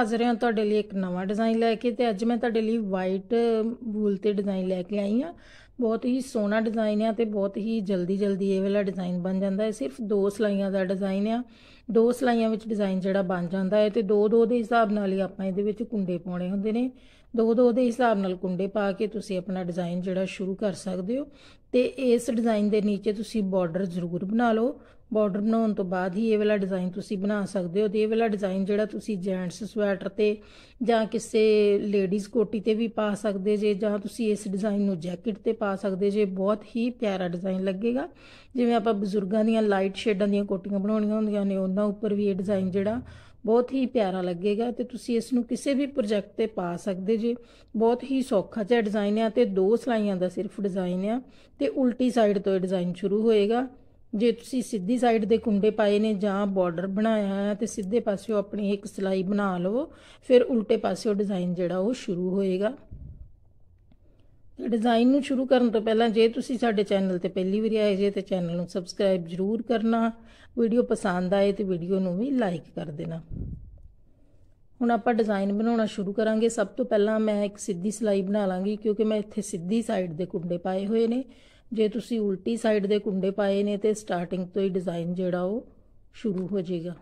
ਹਾਜ਼ਰ ਹਾਂ ਤੁਹਾਡੇ ਲਈ ਇੱਕ ਨਵਾਂ ਡਿਜ਼ਾਈਨ ਲੈ ਕੇ ਤੇ ਅੱਜ ਮੈਂ ਤੁਹਾਡੇ ਲਈ ਵਾਈਟ ਬੂਲ ਤੇ ਡਿਜ਼ਾਈਨ ਲੈ ਕੇ ਆਈ ਹਾਂ ਬਹੁਤ ਹੀ ਸੋਹਣਾ ਡਿਜ਼ਾਈਨ ਆ ਤੇ ਬਹੁਤ ਹੀ ਜਲਦੀ ਜਲਦੀ ਇਹ ਵਾਲਾ ਡਿਜ਼ਾਈਨ ਬਣ ਜਾਂਦਾ ਹੈ ਸਿਰਫ ਦੋ ਸਲਾਈਆਂ ਦਾ ਡਿਜ਼ਾਈਨ ਆ ਦੋ ਸਲਾਈਆਂ ਵਿੱਚ ਡਿਜ਼ਾਈਨ ਜਿਹੜਾ ਬਣ ਜਾਂਦਾ ਹੈ ਤੇ ਦੋ ਦੋ ਦੇ ਹਿਸਾਬ ਨਾਲ ਹੀ ਆਪਾਂ ਇਹਦੇ ਵਿੱਚ ਕੁੰਡੇ ਪਾਉਣੇ ਹੁੰਦੇ ਨੇ ਦੋ ਦੋ ਦੇ ਹਿਸਾਬ ਨਾਲ ਕੁੰਡੇ ਪਾ ਕੇ ਤੁਸੀਂ ਆਪਣਾ ਡਿਜ਼ਾਈਨ ਜਿਹੜਾ ਸ਼ੁਰੂ ਕਰ ਸਕਦੇ ਹੋ ਤੇ ਇਸ ਡਿਜ਼ਾਈਨ ਦੇ ਨੀਚੇ ਤੁਸੀਂ ਬਾਰਡਰ ਜ਼ਰੂਰ ਬਣਾ ਲਓ ਬਾਰਡਰ ਬਣਾਉਣ ਤੋਂ ਬਾਅਦ ਹੀ ਇਹ ਵਾਲਾ ਡਿਜ਼ਾਈਨ ਤੁਸੀਂ ਬਣਾ ਸਕਦੇ ਹੋ ਤੇ ਇਹ ਵਾਲਾ ਡਿਜ਼ਾਈਨ ਜਿਹੜਾ ਤੁਸੀਂ ਜੈਂਟਸ ਸਵੈਟਰ ਤੇ ਜਾਂ ਕਿਸੇ ਲੇਡੀਜ਼ ਕੋਟੀ ਤੇ ਵੀ ਪਾ ਸਕਦੇ ਜੇ ਜਾਂ ਤੁਸੀਂ ਇਸ ਡਿਜ਼ਾਈਨ ਨੂੰ ਜੈਕਟ ਤੇ ਪਾ ਸਕਦੇ ਜੇ ਬਹੁਤ ਹੀ ਪਿਆਰਾ ਡਿਜ਼ਾਈਨ ਲੱਗੇਗਾ ਜਿਵੇਂ ਆਪਾਂ ਬਜ਼ੁਰਗਾਂ ਦੀਆਂ ਲਾਈਟ ਸ਼ੇਡਾਂ ਦੀਆਂ ਕੋਟੀਆਂ ਬਣਾਉਣੀਆਂ ਹੁੰਦੀਆਂ ਨੇ ਉਹਨਾਂ ਉੱਪਰ ਵੀ ਇਹ ਡਿਜ਼ਾਈਨ ਜਿਹੜਾ ਬਹੁਤ ਹੀ ਪਿਆਰਾ ਲੱਗੇਗਾ ਤੇ ਤੁਸੀਂ ਇਸ ਨੂੰ ਕਿਸੇ ਵੀ ਪ੍ਰੋਜੈਕਟ ਤੇ ਪਾ ਸਕਦੇ ਜੇ ਬਹੁਤ ਹੀ ਸੌਖਾ ਜਿਹਾ ਡਿਜ਼ਾਈਨ ਆ ਤੇ ਦੋ ਸਲਾਈਆਂ ਦਾ ਸਿਰਫ ਡਿਜ਼ਾਈਨ ਆ ਤੇ ਉਲਟੀ ਸਾਈਡ ਤੋਂ ਇਹ ਡਿਜ਼ਾਈਨ ਸ਼ੁਰੂ ਹੋਏਗਾ ਜੇ ਤੁਸੀਂ ਸਿੱਧੀ ਸਾਈਡ ਦੇ ਕੁੰਡੇ ਪਾਏ ਨੇ ਜਾਂ ਬਾਰਡਰ ਬਣਾਇਆ ਹੈ ਤੇ ਸਿੱਧੇ ਪਾਸਿਓ ਆਪਣੀ ਇੱਕ ਸਲਾਈ ਬਣਾ ਲਵੋ ਫਿਰ ਉਲਟੇ ਪਾਸਿਓ ਡਿਜ਼ਾਈਨ ਜਿਹੜਾ ਉਹ ਸ਼ੁਰੂ ਹੋਏਗਾ ਤੇ ਡਿਜ਼ਾਈਨ ਨੂੰ ਸ਼ੁਰੂ ਕਰਨ ਤੋਂ ਪਹਿਲਾਂ ਜੇ ਤੁਸੀਂ ਸਾਡੇ ਚੈਨਲ ਤੇ ਪਹਿਲੀ ਵਾਰ ਆਏ ਜੇ ਤੇ ਚੈਨਲ ਨੂੰ ਸਬਸਕ੍ਰਾਈਬ ਜ਼ਰੂਰ ਕਰਨਾ ਵੀਡੀਓ ਪਸੰਦ ਆਏ ਤੇ ਵੀਡੀਓ ਨੂੰ ਵੀ ਲਾਈਕ ਕਰ ਦੇਣਾ ਹੁਣ ਆਪਾਂ ਡਿਜ਼ਾਈਨ ਬਣਾਉਣਾ ਸ਼ੁਰੂ ਕਰਾਂਗੇ ਸਭ ਤੋਂ ਪਹਿਲਾਂ ਮੈਂ ਇੱਕ ਸਿੱਧੀ ਸਲਾਈ ਬਣਾ ਲਾਂਗੀ ਕਿਉਂਕਿ ਮੈਂ ਇੱਥੇ ਸਿੱਧੀ ਸਾਈਡ ਦੇ ਕੁੰਡੇ ਪਾਏ ਹੋਏ ਨੇ ਜੇ ਤੁਸੀਂ ਉਲਟੀ ਸਾਈਡ ਦੇ ਕੁੰਡੇ ਪਾਏ ਨੇ ਤੇ ਸਟਾਰਟਿੰਗ ਤੋਂ ਹੀ ਡਿਜ਼ਾਈਨ ਜਿਹੜਾ ਉਹ ਸ਼ੁਰੂ ਹੋ ਜਾਏਗਾ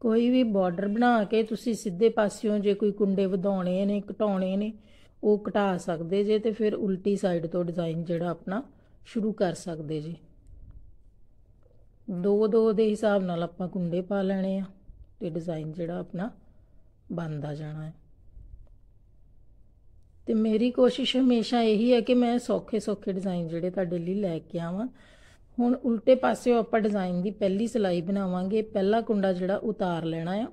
ਕੋਈ ਵੀ ਬਾਰਡਰ ਬਣਾ ਕੇ ਤੁਸੀਂ ਸਿੱਧੇ ਪਾਸਿਓਂ ਜੇ ਕੋਈ ਕੁੰਡੇ ਵਧਾਉਣੇ ਨੇ ਘਟਾਉਣੇ ਨੇ ਉਹ ਘਟਾ ਸਕਦੇ ਜੇ ਤੇ ਫਿਰ ਉਲਟੀ ਸਾਈਡ ਤੋਂ ਡਿਜ਼ਾਈਨ ਜਿਹੜਾ ਆਪਣਾ ਸ਼ੁਰੂ ਕਰ ਸਕਦੇ ਜੀ ਦੋ ਦੋ ਦੇ ਹਿਸਾਬ ਨਾਲ ਆਪਾਂ ਕੁੰਡੇ ਪਾ ਲੈਣੇ ਆ ਤੇ ਡਿਜ਼ਾਈਨ ਜਿਹੜਾ ਆਪਣਾ ਬਣਦਾ ਜਾਣਾ ਹੈ ਤੇ ਮੇਰੀ ਕੋਸ਼ਿਸ਼ ਹਮੇਸ਼ਾ ਇਹੀ ਹੈ ਕਿ ਮੈਂ ਸੌਖੇ ਸੌਖੇ ਡਿਜ਼ਾਈਨ ਜਿਹੜੇ ਤੁਹਾਡੇ ਲਈ ਲੈ ਕੇ ਆਵਾਂ ਹੁਣ ਉਲਟੇ ਪਾਸਿਓਂ ਆਪਾਂ ਡਿਜ਼ਾਈਨ ਦੀ ਪਹਿਲੀ ਸਿਲਾਈ ਬਣਾਵਾਂਗੇ ਪਹਿਲਾ ਕੁੰਡਾ ਜਿਹੜਾ ਉਤਾਰ ਲੈਣਾ ਆ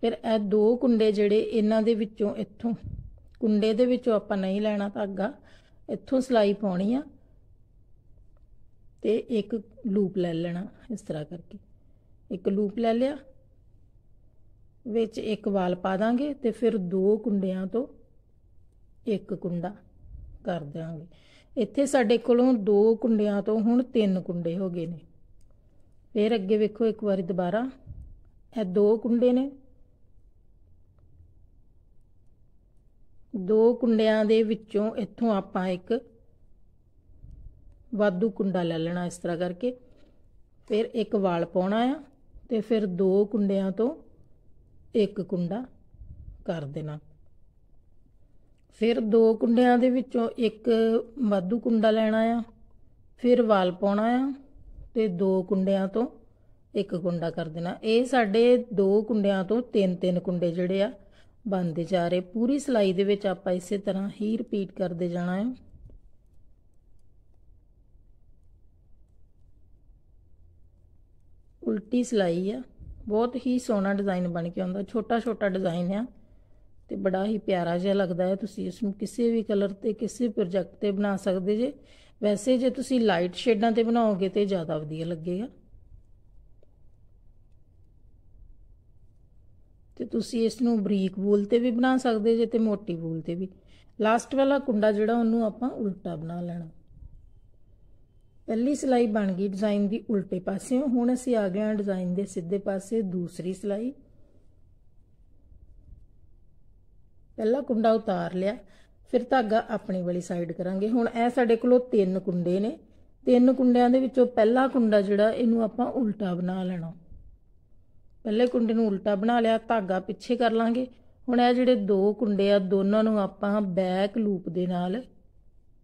ਫਿਰ ਇਹ ਦੋ ਕੁੰਡੇ ਜਿਹੜੇ ਇਹਨਾਂ ਦੇ ਵਿੱਚੋਂ ਇੱਥੋਂ ਕੁੰਡੇ ਦੇ ਵਿੱਚੋਂ ਆਪਾਂ ਨਹੀਂ ਲੈਣਾ ਧਾਗਾ ਇੱਥੋਂ ਸਿਲਾਈ ਪਾਉਣੀ ਆ ਤੇ ਇੱਕ ਲੂਪ ਲੈ ਲੈਣਾ ਇਸ ਤਰ੍ਹਾਂ ਕਰਕੇ ਇੱਕ ਲੂਪ ਲੈ ਲਿਆ ਵਿੱਚ ਇੱਕ ਵਾਲ ਪਾ ਦਾਂਗੇ ਤੇ ਫਿਰ ਦੋ ਕੁੰਡਿਆਂ ਤੋਂ ਇੱਕ ਕੁੰਡਾ ਕਰ ਦਿਆਂਗੇ ਇੱਥੇ ਸਾਡੇ ਕੋਲੋਂ ਦੋ ਕੁੰਡਿਆਂ ਤੋਂ ਹੁਣ ਤਿੰਨ ਕੁੰਡੇ ਹੋ ਗਏ ਨੇ ਫਿਰ ਅੱਗੇ ਵੇਖੋ ਇੱਕ ਵਾਰੀ ਦੁਬਾਰਾ ਇਹ ਦੋ ਕੁੰਡੇ ਨੇ ਦੋ ਕੁੰਡਿਆਂ ਦੇ ਵਿੱਚੋਂ ਇੱਥੋਂ ਆਪਾਂ ਇੱਕ ਵਾਧੂ ਕੁੰਡਾ ਲੈ ਲੈਣਾ ਇਸ ਤਰ੍ਹਾਂ ਕਰਕੇ ਫਿਰ ਇੱਕ ਵਾਲ ਪਾਉਣਾ ਆ ਤੇ ਫਿਰ ਦੋ ਕੁੰਡਿਆਂ ਤੋਂ ਇੱਕ ਕੁੰਡਾ ਕਰ ਦੇਣਾ ਫਿਰ ਦੋ ਕੁੰਡਿਆਂ ਦੇ ਵਿੱਚੋਂ ਇੱਕ ਵਾਧੂ ਕੁੰਡਾ ਲੈਣਾ ਆ ਫਿਰ ਵਾਲ ਪਾਉਣਾ ਆ ਤੇ ਦੋ ਕੁੰਡਿਆਂ ਤੋਂ ਇੱਕ ਕੁੰਡਾ ਕਰ ਦੇਣਾ ਇਹ ਸਾਡੇ ਦੋ ਕੁੰਡਿਆਂ ਤੋਂ ਤਿੰਨ ਤਿੰਨ ਕੁੰਡੇ ਜਿਹੜੇ ਆ ਬੰਦੇ ਜਾ ਰਹੇ ਪੂਰੀ ਸਲਾਈ ਦੇ ਵਿੱਚ ਆਪਾਂ ਇਸੇ ਤਰ੍ਹਾਂ ਹੀ ਰਿਪੀਟ ਕਰਦੇ ਜਾਣਾ ਹੈ ਉਲਟੀ ਸਲਾਈ ਆ ਬਹੁਤ ਹੀ ਸੋਹਣਾ ਡਿਜ਼ਾਈਨ ਬਣ ਕੇ ਆਉਂਦਾ ਛੋਟਾ ਛੋਟਾ ਡਿਜ਼ਾਈਨ ਆ ਤੇ ਬੜਾ ਹੀ ਪਿਆਰਾ ਜਿਹਾ ਲੱਗਦਾ ਹੈ ਤੁਸੀਂ ਇਸ ਨੂੰ ਕਿਸੇ ਵੀ ਕਲਰ ਤੇ ਕਿਸੇ ਪ੍ਰੋਜੈਕਟ ਤੇ ਬਣਾ ਸਕਦੇ ਜੇ ਵੈਸੇ ਜੇ ਤੁਸੀਂ ਲਾਈਟ ਸ਼ੇਡਾਂ ਤੇ ਬਣਾਓਗੇ ਤੇ ਜ਼ਿਆਦਾ ਵਧੀਆ ਲੱਗੇਗਾ ਤੇ ਤੁਸੀਂ ਇਸ ਨੂੰ ਬਰੀਕ ਬੂਲ ਤੇ ਵੀ ਬਣਾ ਸਕਦੇ ਜੇ ਤੇ ਮੋਟੀ ਬੂਲ ਤੇ ਵੀ ਲਾਸਟ ਵਾਲਾ ਕੁੰਡਾ ਜਿਹੜਾ ਉਹਨੂੰ ਆਪਾਂ ਉਲਟਾ ਬਣਾ ਲੈਣਾ ਪਹਿਲੀ ਸਿਲਾਈ ਬਣ ਗਈ ਡਿਜ਼ਾਈਨ ਦੀ ਉਲਟੇ ਪਾਸੇ ਹੁਣ ਅਸੀਂ ਆ ਗਏ ਹਾਂ ਡਿਜ਼ਾਈਨ ਦੇ ਸਿੱਧੇ ਪਾਸੇ ਦੂਸਰੀ ਸਿਲਾਈ ਪਹਿਲਾ ਕੁੰਡਾ ਉਤਾਰ ਲਿਆ ਫਿਰ ਧਾਗਾ ਆਪਣੀ ਵਾਲੀ ਸਾਈਡ ਕਰਾਂਗੇ ਹੁਣ ਇਹ ਸਾਡੇ ਕੋਲ ਤਿੰਨ ਕੁੰਡੇ ਨੇ ਤਿੰਨ ਕੁੰਡਿਆਂ ਦੇ ਵਿੱਚੋਂ ਪਹਿਲਾ ਕੁੰਡਾ ਜਿਹੜਾ ਇਹਨੂੰ ਆਪਾਂ ਉਲਟਾ ਬਣਾ ਲੈਣਾ ਪਹਿਲੇ ਕੁੰਡੇ ਨੂੰ ਉਲਟਾ ਬਣਾ ਲਿਆ ਧਾਗਾ ਪਿੱਛੇ ਕਰ ਲਾਂਗੇ ਹੁਣ ਇਹ ਜਿਹੜੇ ਦੋ ਕੁੰਡੇ ਆ ਦੋਨਾਂ ਨੂੰ ਆਪਾਂ ਬੈਕ ਲੂਪ ਦੇ ਨਾਲ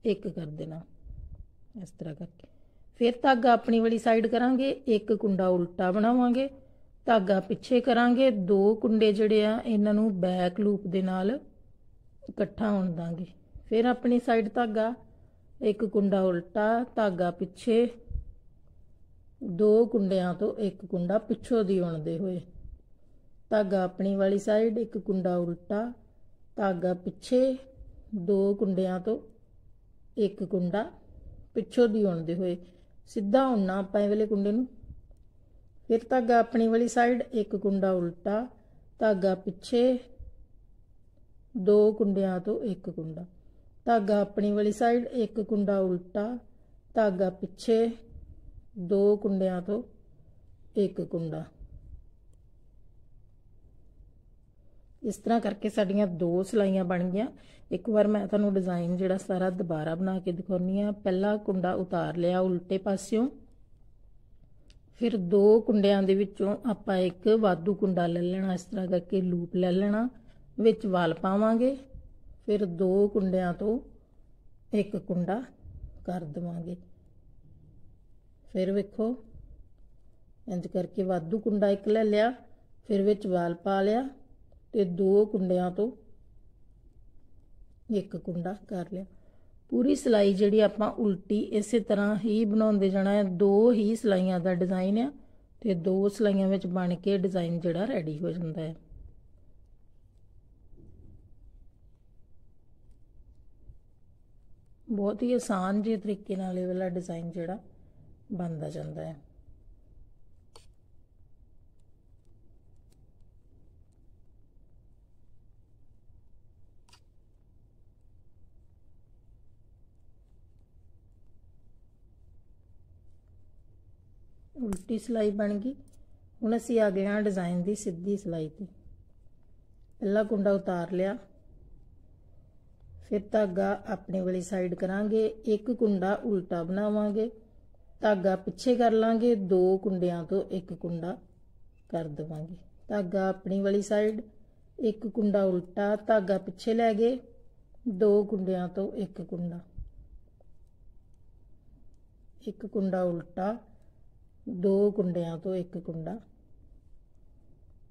ਇੱਕ ਕਰ ਦੇਣਾ ਇਸ ਤਰ੍ਹਾਂ ਕਰਕੇ ਫਿਰ ਧਾਗਾ ਆਪਣੀ ਵਾਲੀ ਸਾਈਡ ਕਰਾਂਗੇ ਇੱਕ ਕੁੰਡਾ ਉਲਟਾ ਬਣਾਵਾਂਗੇ ਧਾਗਾ ਪਿੱਛੇ ਕਰਾਂਗੇ ਦੋ ਕੁੰਡੇ ਜਿਹੜੇ ਆ ਇਹਨਾਂ ਨੂੰ ਬੈਕ ਲੂਪ ਦੇ ਨਾਲ ਇਕੱਠਾ ਹੋਣ ਦਾਂਗੇ ਫਿਰ ਆਪਣੀ ਸਾਈਡ ਧਾਗਾ ਇੱਕ ਕੁੰਡਾ ਉਲਟਾ ਧਾਗਾ ਪਿੱਛੇ ਦੋ ਕੁੰਡਿਆਂ ਤੋਂ ਇੱਕ ਕੁੰਡਾ ਪਿੱਛੋਂ ਦੀ ਹੁੰਦੇ ਹੋਏ ਧਾਗਾ ਆਪਣੀ ਵਾਲੀ ਸਾਈਡ ਇੱਕ ਕੁੰਡਾ ਉਲਟਾ ਧਾਗਾ ਪਿੱਛੇ ਦੋ ਕੁੰਡਿਆਂ ਤੋਂ ਇੱਕ ਕੁੰਡਾ ਪਿੱਛੋਂ ਦੀ ਆਉਂਦੇ ਹੋਏ ਸਿੱਧਾ ਹੁੰਨਾ ਆਪਾਂ ਇਹ ਵਾਲੇ ਕੁੰਡੇ ਨੂੰ ਫਿਰ ਧਾਗਾ ਆਪਣੀ ਵਾਲੀ ਸਾਈਡ ਇੱਕ ਗੁੰਡਾ ਉਲਟਾ ਧਾਗਾ ਪਿੱਛੇ ਦੋ ਗੁੰਡਿਆਂ ਤੋਂ ਇੱਕ ਗੁੰਡਾ ਧਾਗਾ ਆਪਣੀ ਵਾਲੀ ਸਾਈਡ ਇੱਕ ਗੁੰਡਾ ਉਲਟਾ ਧਾਗਾ ਪਿੱਛੇ ਦੋ ਗੁੰਡਿਆਂ ਤੋਂ ਇੱਕ ਗੁੰਡਾ ਇਸ ਤਰ੍ਹਾਂ ਕਰਕੇ ਸਾਡੀਆਂ ਦੋ ਸਲਾਈਆਂ ਬਣ ਗਈਆਂ ਇੱਕ ਵਾਰ ਮੈਂ ਤੁਹਾਨੂੰ ਡਿਜ਼ਾਈਨ ਜਿਹੜਾ ਸਾਰਾ ਦੁਬਾਰਾ ਬਣਾ ਕੇ ਦਿਖਾਉਣੀ ਆ ਪਹਿਲਾ ਕੁੰਡਾ ਉਤਾਰ ਲਿਆ ਉਲਟੇ ਪਾਸਿਓਂ ਫਿਰ ਦੋ ਕੁੰਡਿਆਂ ਦੇ ਵਿੱਚੋਂ ਆਪਾਂ ਇੱਕ ਵਾਧੂ ਕੁੰਡਾ ਲੈ ਲੈਣਾ ਇਸ ਤਰ੍ਹਾਂ ਕਰਕੇ ਲੂਪ ਲੈ ਲੈਣਾ ਵਿੱਚ ਵਾਲ ਪਾਵਾਂਗੇ ਫਿਰ ਦੋ ਕੁੰਡਿਆਂ ਤੋਂ ਇੱਕ ਕੁੰਡਾ ਕਰ ਦਵਾਂਗੇ ਫਿਰ ਵੇਖੋ ਇੰਜ ਕਰਕੇ ਵਾਧੂ ਕੁੰਡਾ ਇੱਕ ਲੈ ਲਿਆ ਫਿਰ ਵਿੱਚ ਵਾਲ ਪਾ ਲਿਆ ਤੇ ਦੋ ਕੁੰਡਿਆਂ ਤੋਂ ਇੱਕ ਕੁੰਡਾ ਕਰ ਲਿਆ ਪੂਰੀ ਸਲਾਈ ਜਿਹੜੀ ਆਪਾਂ ਉਲਟੀ ਇਸੇ ਤਰ੍ਹਾਂ ਹੀ ਬਣਾਉਂਦੇ ਜਾਣਾ ਹੈ ਦੋ ਹੀ ਸਲਾਈਆਂ ਦਾ ਡਿਜ਼ਾਈਨ ਹੈ ਤੇ ਦੋ ਸਲਾਈਆਂ ਵਿੱਚ ਬਣ ਕੇ ਡਿਜ਼ਾਈਨ ਜਿਹੜਾ ਰੈਡੀ ਹੋ ਜਾਂਦਾ ਹੈ ਬਹੁਤ ਹੀ ਆਸਾਨ ਜਿਹੇ ਤਰੀਕੇ ਨਾਲ ਇਹ ਵਾਲਾ ਡਿਜ਼ਾਈਨ ਜਿਹੜਾ ਬਣਦਾ ਜਾਂਦਾ ਹੈ ਉਲਟੀ ਸਲਾਈ ਬਣ ਗਈ ਹੁਣ ਅਸੀਂ ਆ ਗਏ ਹਾਂ ਡਿਜ਼ਾਈਨ ਦੀ ਸਿੱਧੀ ਸਲਾਈ ਤੇ ਪਹਿਲਾ ਕੁੰਡਾ ਉਤਾਰ ਲਿਆ ਫਿਰ ਧਾਗਾ ਆਪਣੇ ਵਾਲੀ ਸਾਈਡ ਕਰਾਂਗੇ ਇੱਕ ਕੁੰਡਾ ਉਲਟਾ ਬਣਾਵਾਂਗੇ ਧਾਗਾ ਪਿੱਛੇ ਕਰ ਲਾਂਗੇ ਦੋ ਕੁੰਡਿਆਂ ਤੋਂ ਇੱਕ ਕੁੰਡਾ ਕਰ ਦਵਾਂਗੇ ਧਾਗਾ ਆਪਣੀ ਵਾਲੀ ਸਾਈਡ ਇੱਕ ਕੁੰਡਾ ਉਲਟਾ ਧਾਗਾ ਪਿੱਛੇ ਲੈ ਗਏ ਦੋ ਕੁੰਡਿਆਂ ਤੋਂ ਇੱਕ ਕੁੰਡਾ ਇੱਕ ਕੁੰਡਾ ਉਲਟਾ ਦੋ ਕੁੰਡਿਆਂ ਤੋਂ ਇੱਕ ਕੁੰਡਾ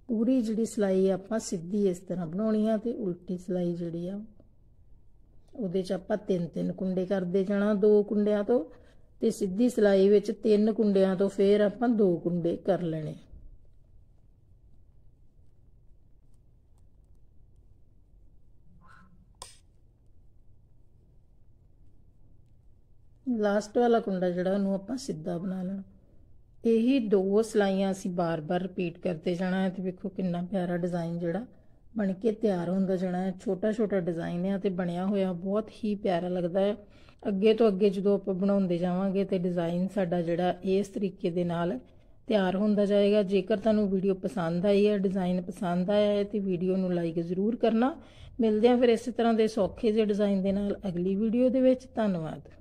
ਪੂਰੀ ਜਿਹੜੀ ਸਲਾਈ ਆਪਾਂ ਸਿੱਧੀ ਇਸ ਤਰ੍ਹਾਂ ਬਣਾਉਣੀ ਆ ਤੇ ਉਲਟੀ ਸਲਾਈ ਜਿਹੜੀ ਆ ਉਹਦੇ 'ਚ ਆਪਾਂ ਤਿੰਨ ਤਿੰਨ ਕੁੰਡੇ ਕਰਦੇ ਜਾਣਾ ਦੋ ਕੁੰਡਿਆਂ ਤੋਂ ਤੇ ਸਿੱਧੀ ਸਲਾਈ ਵਿੱਚ ਤਿੰਨ ਕੁੰਡਿਆਂ ਤੋਂ ਫੇਰ ਆਪਾਂ ਦੋ ਕੁੰਡੇ ਕਰ ਲੈਣੇ ਲਾਸਟ ਵਾਲਾ ਕੁੰਡਾ ਜਿਹੜਾ ਉਹਨੂੰ ਆਪਾਂ ਸਿੱਧਾ ਬਣਾ ਲੈਣਾ ਇਹੀ ਦੋ ਸਲਾਈਆਂ ਅਸੀਂ ਬਾਰ-ਬਾਰ ਰਿਪੀਟ ਕਰਦੇ ਜਾਣਾ ਹੈ ਤੇ ਵੇਖੋ ਕਿੰਨਾ ਪਿਆਰਾ ਡਿਜ਼ਾਈਨ ਜਿਹੜਾ ਬਣ ਕੇ ਤਿਆਰ ਹੁੰਦਾ ਜਾਣਾ ਹੈ ਛੋਟਾ-ਛੋਟਾ ਡਿਜ਼ਾਈਨ ਹੈ ਤੇ ਬਣਿਆ ਹੋਇਆ ਬਹੁਤ ਹੀ ਪਿਆਰਾ ਲੱਗਦਾ ਹੈ ਅੱਗੇ ਤੋਂ ਅੱਗੇ ਜਦੋਂ ਆਪਾਂ ਬਣਾਉਂਦੇ ਜਾਵਾਂਗੇ ਤੇ ਡਿਜ਼ਾਈਨ ਸਾਡਾ ਜਿਹੜਾ ਇਸ ਤਰੀਕੇ ਦੇ ਨਾਲ ਤਿਆਰ ਹੁੰਦਾ ਜਾਏਗਾ ਜੇਕਰ ਤੁਹਾਨੂੰ ਵੀਡੀਓ ਪਸੰਦ ਆਈ ਹੈ ਡਿਜ਼ਾਈਨ ਪਸੰਦ ਆਇਆ ਹੈ ਤੇ ਵੀਡੀਓ ਨੂੰ ਲਾਈਕ ਜ਼ਰੂਰ ਕਰਨਾ ਮਿਲਦੇ ਹਾਂ ਫਿਰ ਇਸੇ ਤਰ੍ਹਾਂ ਦੇ ਸੌਖੇ ਜਿਹੇ ਡਿਜ਼ਾਈਨ ਦੇ ਨਾਲ ਅਗਲੀ ਵੀਡੀਓ ਦੇ ਵਿੱਚ ਧੰਨਵਾਦ